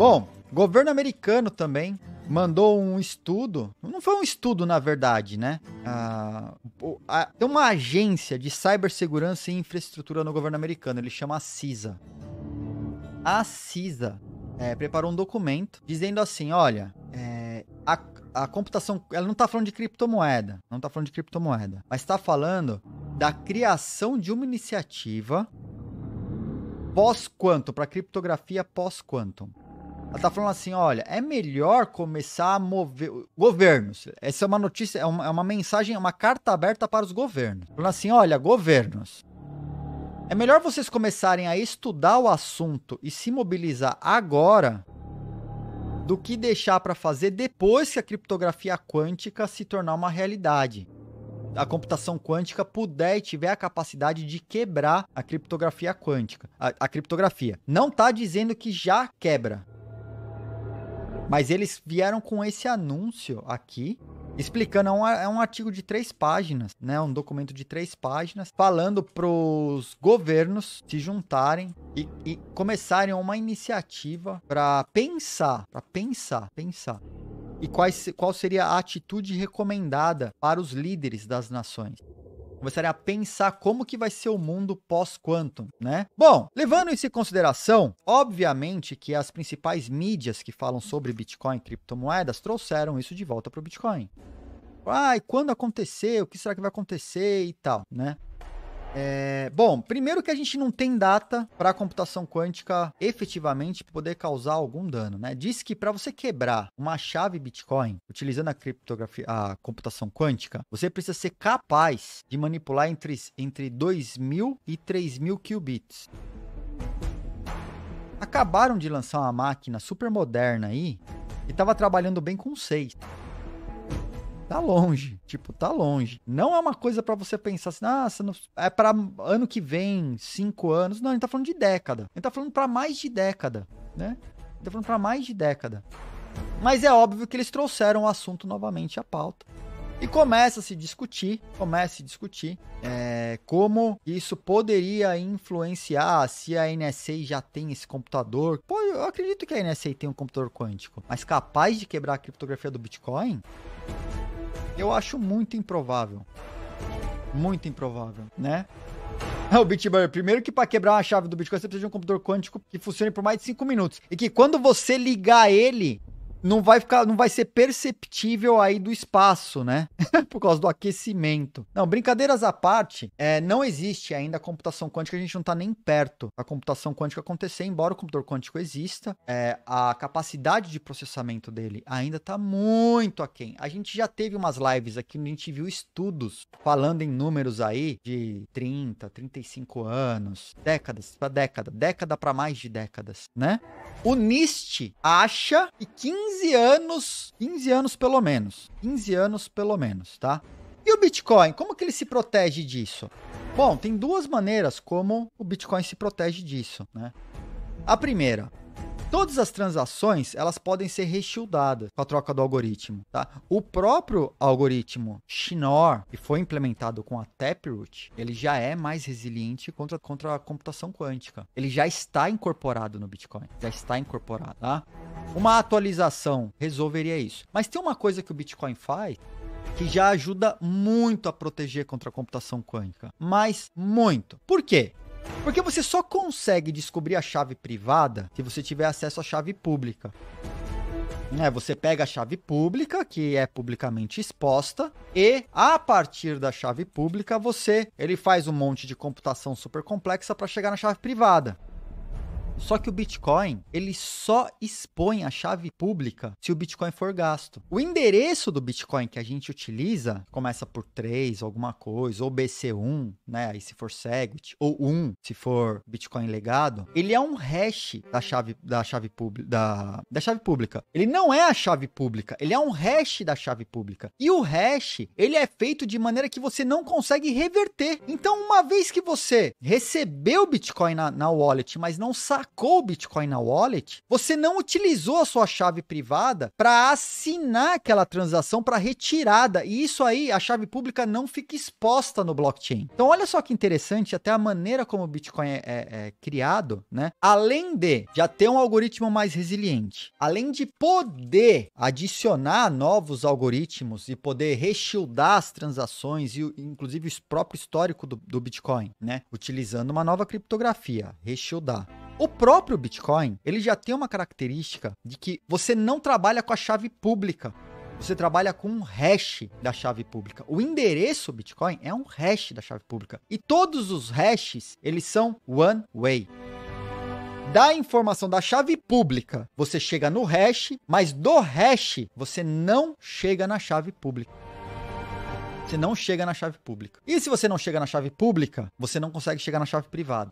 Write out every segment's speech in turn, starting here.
Bom, governo americano também mandou um estudo. Não foi um estudo, na verdade, né? Ah, tem uma agência de cibersegurança e infraestrutura no governo americano. Ele chama a CISA. A CISA é, preparou um documento dizendo assim: olha, é, a, a computação. Ela não está falando de criptomoeda. Não está falando de criptomoeda. Mas está falando da criação de uma iniciativa pós quanto para criptografia pós-quantum. Ela tá falando assim: olha, é melhor começar a mover governos. Essa é uma notícia, é uma, é uma mensagem, é uma carta aberta para os governos. Falando assim: olha, governos. É melhor vocês começarem a estudar o assunto e se mobilizar agora do que deixar para fazer depois que a criptografia quântica se tornar uma realidade. A computação quântica puder e tiver a capacidade de quebrar a criptografia quântica, a, a criptografia. Não está dizendo que já quebra, mas eles vieram com esse anúncio aqui, explicando, é, é um, artigo de três páginas, né? Um documento de três páginas, falando pros governos se juntarem e, e começarem uma iniciativa para pensar, para pensar, pensar. E quais, qual seria a atitude recomendada para os líderes das nações? começaria a pensar como que vai ser o mundo pós-quantum, né? Bom, levando isso em consideração, obviamente que as principais mídias que falam sobre Bitcoin e criptomoedas trouxeram isso de volta para o Bitcoin. Ai, e quando acontecer? O que será que vai acontecer e tal, né? É, bom, primeiro que a gente não tem data para a computação quântica efetivamente poder causar algum dano, né? Diz que para você quebrar uma chave Bitcoin utilizando a criptografia, a computação quântica, você precisa ser capaz de manipular entre, entre 2.000 e 3.000 qubits acabaram de lançar uma máquina super moderna aí e estava trabalhando bem com 6. Tá longe, tipo, tá longe. Não é uma coisa para você pensar assim, ah, não... é para ano que vem, cinco anos. Não, a gente tá falando de década. A gente tá falando para mais de década, né? A gente tá falando para mais de década. Mas é óbvio que eles trouxeram o assunto novamente à pauta. E começa a se discutir, começa a se discutir é, como isso poderia influenciar se a NSA já tem esse computador. Pô, eu acredito que a NSA tem um computador quântico, mas capaz de quebrar a criptografia do Bitcoin? Eu acho muito improvável. Muito improvável, né? É o Bitburger, primeiro que para quebrar a chave do Bitcoin você precisa de um computador quântico que funcione por mais de 5 minutos. E que quando você ligar ele, não vai ficar, não vai ser perceptível aí do espaço, né? Por causa do aquecimento. Não, brincadeiras à parte, é, não existe ainda a computação quântica, a gente não está nem perto da computação quântica acontecer, embora o computador quântico exista, é, a capacidade de processamento dele ainda está muito aquém. A gente já teve umas lives aqui onde a gente viu estudos falando em números aí de 30, 35 anos, décadas para década, década para mais de décadas, né? O NIST acha que 15 anos, 15 anos pelo menos, 15 anos pelo menos, tá? E o Bitcoin, como que ele se protege disso? Bom, tem duas maneiras como o Bitcoin se protege disso, né? A primeira, Todas as transações, elas podem ser reshildadas com a troca do algoritmo, tá? O próprio algoritmo Schnorr, que foi implementado com a Taproot, ele já é mais resiliente contra, contra a computação quântica. Ele já está incorporado no Bitcoin, já está incorporado, tá? Uma atualização resolveria isso. Mas tem uma coisa que o Bitcoin faz que já ajuda muito a proteger contra a computação quântica, mas muito. Por quê? Porque você só consegue descobrir a chave privada se você tiver acesso à chave pública. É, você pega a chave pública, que é publicamente exposta, e a partir da chave pública você ele faz um monte de computação super complexa para chegar na chave privada. Só que o Bitcoin, ele só expõe a chave pública se o Bitcoin for gasto. O endereço do Bitcoin que a gente utiliza, começa por 3, alguma coisa, ou BC1, né? Aí se for Segwit, ou 1, se for Bitcoin legado, ele é um hash da chave da chave pública da, da chave pública. Ele não é a chave pública, ele é um hash da chave pública. E o hash, ele é feito de maneira que você não consegue reverter. Então, uma vez que você recebeu Bitcoin na, na wallet, mas não sacou sacou o Bitcoin na wallet, você não utilizou a sua chave privada para assinar aquela transação para retirada. E isso aí, a chave pública não fica exposta no blockchain. Então, olha só que interessante, até a maneira como o Bitcoin é, é, é criado, né? Além de já ter um algoritmo mais resiliente, além de poder adicionar novos algoritmos e poder reshieldar as transações e, inclusive, o próprio histórico do, do Bitcoin, né? Utilizando uma nova criptografia, reshieldar. O próprio Bitcoin, ele já tem uma característica de que você não trabalha com a chave pública. Você trabalha com um hash da chave pública. O endereço Bitcoin é um hash da chave pública. E todos os hashes, eles são one way da informação da chave pública, você chega no hash, mas do hash você não chega na chave pública. Você não chega na chave pública. E se você não chega na chave pública, você não consegue chegar na chave privada.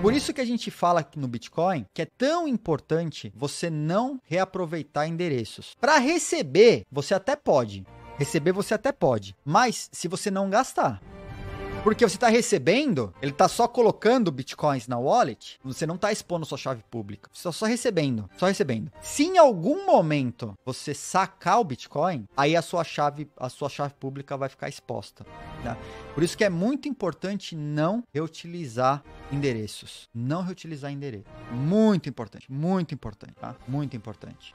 Por isso que a gente fala aqui no Bitcoin que é tão importante você não reaproveitar endereços. Para receber, você até pode. Receber você até pode, mas se você não gastar. Porque você está recebendo, ele está só colocando bitcoins na wallet, você não está expondo sua chave pública. Você está só recebendo, só recebendo. Se em algum momento você sacar o bitcoin, aí a sua chave, a sua chave pública vai ficar exposta. Né? Por isso que é muito importante não reutilizar endereços. Não reutilizar endereço. Muito importante, muito importante, tá? Muito importante.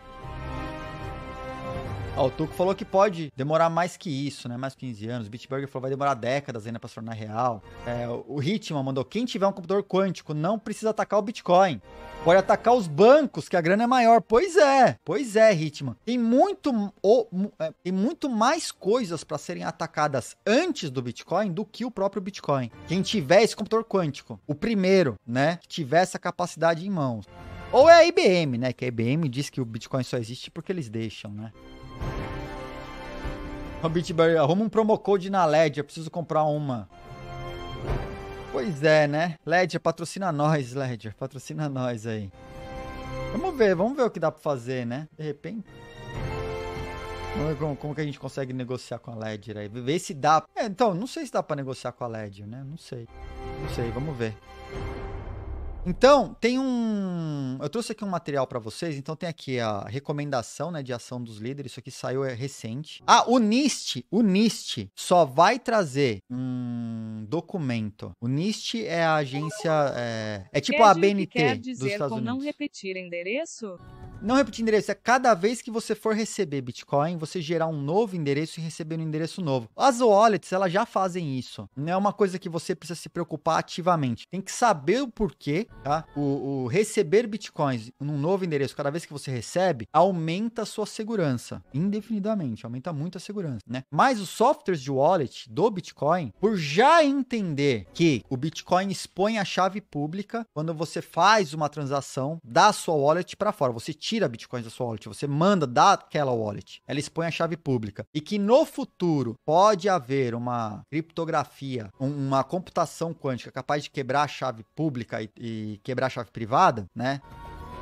Ó, o Tuco falou que pode demorar mais que isso, né? Mais 15 anos. O Bitburger falou que vai demorar décadas ainda pra se tornar real. É, o Ritmo mandou: quem tiver um computador quântico não precisa atacar o Bitcoin. Pode atacar os bancos, que a grana é maior. Pois é, pois é, Ritmo. Tem muito, ou, é, tem muito mais coisas para serem atacadas antes do Bitcoin do que o próprio Bitcoin. Quem tiver esse computador quântico, o primeiro, né? Que tiver essa capacidade em mãos. Ou é a IBM, né? Que a IBM diz que o Bitcoin só existe porque eles deixam, né? Bitbury, arruma um promo code na LED, eu preciso comprar uma. Pois é, né? Ledger, patrocina nós, Ledger. Patrocina nós aí. Vamos ver, vamos ver o que dá pra fazer, né? De repente... Vamos ver como, como que a gente consegue negociar com a Ledger aí. Ver se dá... É, então, não sei se dá pra negociar com a Ledger, né? Não sei. Não sei, vamos ver. Então, tem um. Eu trouxe aqui um material para vocês. Então, tem aqui a recomendação né, de ação dos líderes. Isso aqui saiu é recente. Ah, o NIST. O NIST só vai trazer um documento. O NIST é a agência. É, é tipo a ABNT. Que quer dizer dos Estados com Unidos. não repetir endereço? Não repetir endereço, é cada vez que você for receber Bitcoin, você gerar um novo endereço e receber um endereço novo. As wallets, elas já fazem isso. Não é uma coisa que você precisa se preocupar ativamente. Tem que saber o porquê Tá? O, o, receber bitcoins num novo endereço, cada vez que você recebe, aumenta a sua segurança, indefinidamente, aumenta muito a segurança, né? Mas os softwares de wallet do Bitcoin, por já entender que o Bitcoin expõe a chave pública quando você faz uma transação da sua wallet para fora, você tira bitcoins da sua wallet, você manda daquela wallet, ela expõe a chave pública e que no futuro pode haver uma criptografia, uma computação quântica capaz de quebrar a chave pública e, e quebrar a chave privada, né?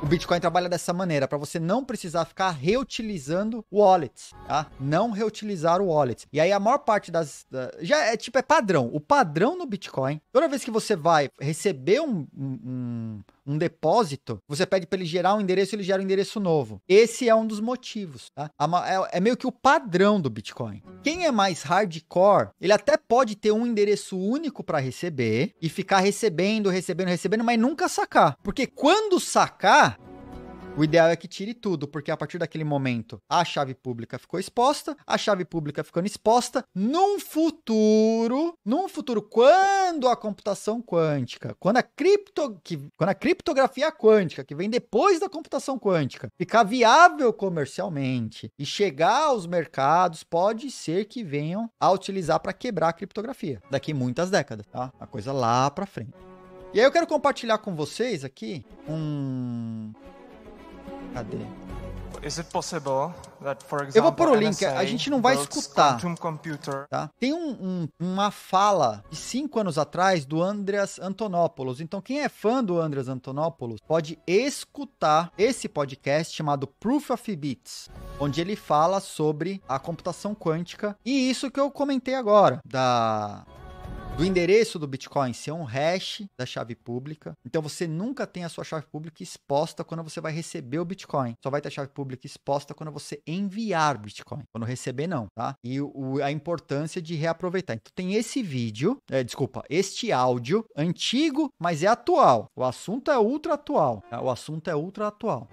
O Bitcoin trabalha dessa maneira, para você não precisar ficar reutilizando wallets, tá? Não reutilizar o wallet. E aí a maior parte das da, já é tipo é padrão. O padrão no Bitcoin, toda vez que você vai receber um, um, um depósito, você pede para ele gerar um endereço, ele gera um endereço novo. Esse é um dos motivos, tá? É, é meio que o padrão do Bitcoin. Quem é mais hardcore, ele até pode ter um endereço único para receber e ficar recebendo, recebendo, recebendo, mas nunca sacar. Porque quando sacar, o ideal é que tire tudo, porque a partir daquele momento a chave pública ficou exposta, a chave pública ficando exposta, num futuro, num futuro quando a computação quântica, quando a cripto, que, quando a criptografia quântica, que vem depois da computação quântica, ficar viável comercialmente e chegar aos mercados, pode ser que venham a utilizar para quebrar a criptografia daqui muitas décadas, tá? A coisa lá para frente. E aí eu quero compartilhar com vocês aqui um Cadê? Eu vou pôr o link, a gente não vai escutar. Tá? Tem um, um, uma fala de cinco anos atrás do Andreas Antonopoulos. Então, quem é fã do Andreas Antonopoulos pode escutar esse podcast chamado Proof of Bits, onde ele fala sobre a computação quântica e isso que eu comentei agora, da do endereço do Bitcoin ser um hash da chave pública. Então você nunca tem a sua chave pública exposta quando você vai receber o Bitcoin. Só vai ter a chave pública exposta quando você enviar Bitcoin. Quando receber, não, tá? E o, a importância de reaproveitar. Então tem esse vídeo, é, desculpa, este áudio antigo, mas é atual. O assunto é ultra atual. Tá? O assunto é ultra atual.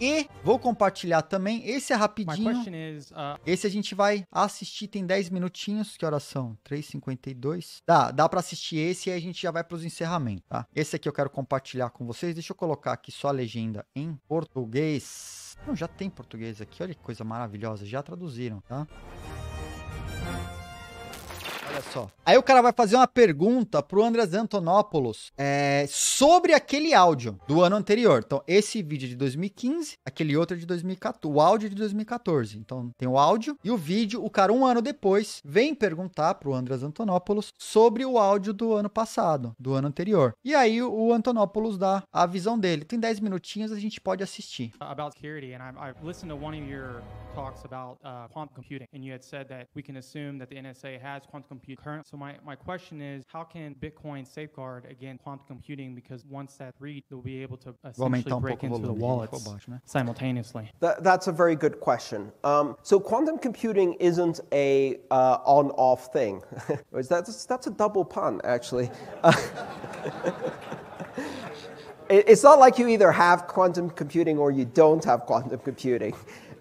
E vou compartilhar também. Esse é, é rapidinho. Is, uh... Ah. Esse a gente vai assistir, tem 10 minutinhos. Que horas são? 3h52. Dá, dá pra assistir esse e aí a gente já vai pros encerramentos, tá? Esse aqui eu quero compartilhar com vocês. Deixa eu colocar aqui só a legenda em português. Não, já tem português aqui. Olha que coisa maravilhosa. Já traduziram, tá? só. Aí o cara vai fazer uma pergunta pro Andreas Antonopoulos é, sobre aquele áudio do ano anterior. Então, esse vídeo é de 2015, aquele outro é de 2014, o áudio é de 2014. Então, tem o áudio e o vídeo. O cara, um ano depois, vem perguntar pro Andreas Antonopoulos sobre o áudio do ano passado, do ano anterior. E aí o Antonopoulos dá a visão dele. Tem 10 minutinhos, a gente pode assistir. About security, and I've listened to one of your talks about uh, quantum computing, and you had said that we can assume that the NSA has quantum computing So my, my question is, how can Bitcoin safeguard against quantum computing? Because once that read, they'll be able to essentially break into the wallets simultaneously. That, that's a very good question. Um, so quantum computing isn't a uh, on-off thing. that's, that's a double pun, actually. it's not like you either have quantum computing or you don't have quantum computing.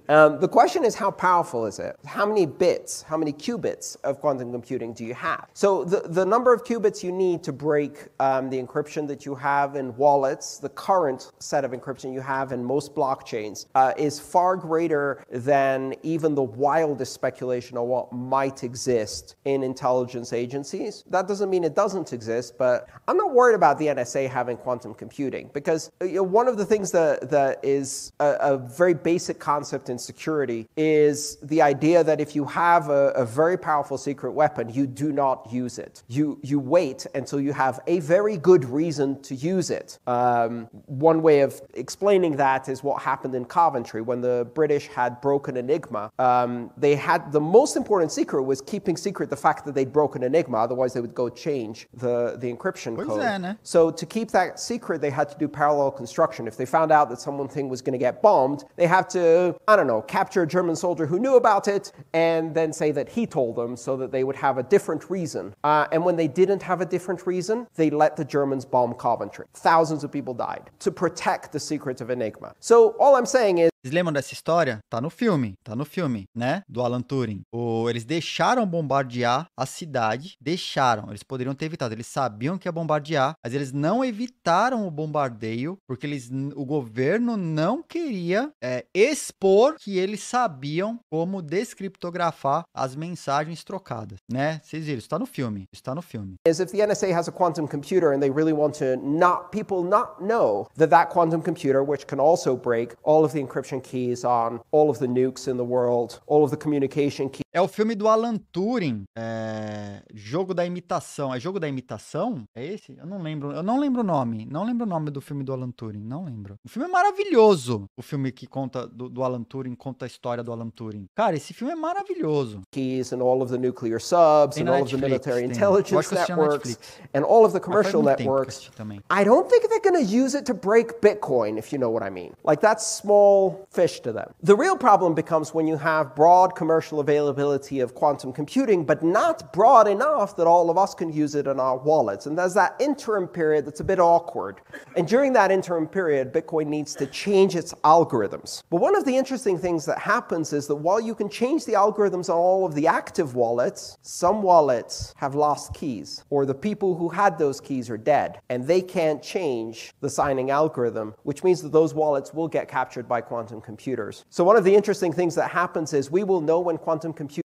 Um, the question is, how powerful is it? How many bits, how many qubits of quantum computing do you have? So, the, the number of qubits you need to break um, the encryption that you have in wallets, the current set of encryption you have in most blockchains, uh, is far greater than even the wildest speculation of what might exist in intelligence agencies. That doesn't mean it doesn't exist, but I'm not worried about the NSA having quantum computing because uh, you know, one of the things that, that is a, a very basic concept in in security is the idea that if you have a, a very powerful secret weapon, you do not use it. You, you wait until you have a very good reason to use it. Um, one way of explaining that is what happened in Coventry when the British had broken Enigma. Um, they had the most important secret was keeping secret the fact that they'd broken Enigma, otherwise they would go change the, the encryption code. That? So to keep that secret, they had to do parallel construction. If they found out that someone thing was going to get bombed, they have to I don't don't know, capture a German soldier who knew about it and then say that he told them so that they would have a different reason. Uh, and when they didn't have a different reason, they let the Germans bomb Coventry. Thousands of people died to protect the secrets of Enigma. So all I'm saying is Vocês lembram dessa história? Tá no filme, tá no filme, né? Do Alan Turing. O, eles deixaram bombardear a cidade, deixaram, eles poderiam ter evitado, eles sabiam que ia bombardear, mas eles não evitaram o bombardeio porque eles, o governo não queria é, expor que eles sabiam como descriptografar as mensagens trocadas, né? Vocês viram, está no filme, está no filme. As if the NSA has a quantum computer and they really want to not people not know that that quantum computer which can also break all of the encryption communication keys on all of the nukes in the world, all of the communication keys. É o filme do Alan Turing, é... Jogo da Imitação. É Jogo da Imitação? É esse? Eu não lembro. Eu não lembro o nome. Não lembro o nome do filme do Alan Turing. Não lembro. O filme é maravilhoso. O filme que conta do, do Alan Turing, conta a história do Alan Turing. Cara, esse filme é maravilhoso. Keys and all of the nuclear subs and all of the military tem. intelligence networks and all of the commercial networks. I don't think they're going to use it to break Bitcoin, if you know what I mean. Like that's small fish to them. The real problem becomes when you have broad commercial availability of quantum computing, but not broad enough that all of us can use it in our wallets. And there's that interim period that's a bit awkward. And during that interim period, Bitcoin needs to change its algorithms. But one of the interesting things that happens is that while you can change the algorithms on all of the active wallets, some wallets have lost keys, or the people who had those keys are dead, and they can't change the signing algorithm, which means that those wallets will get captured by quantum quantum computers. So one of the interesting things that happens is we will know when quantum computers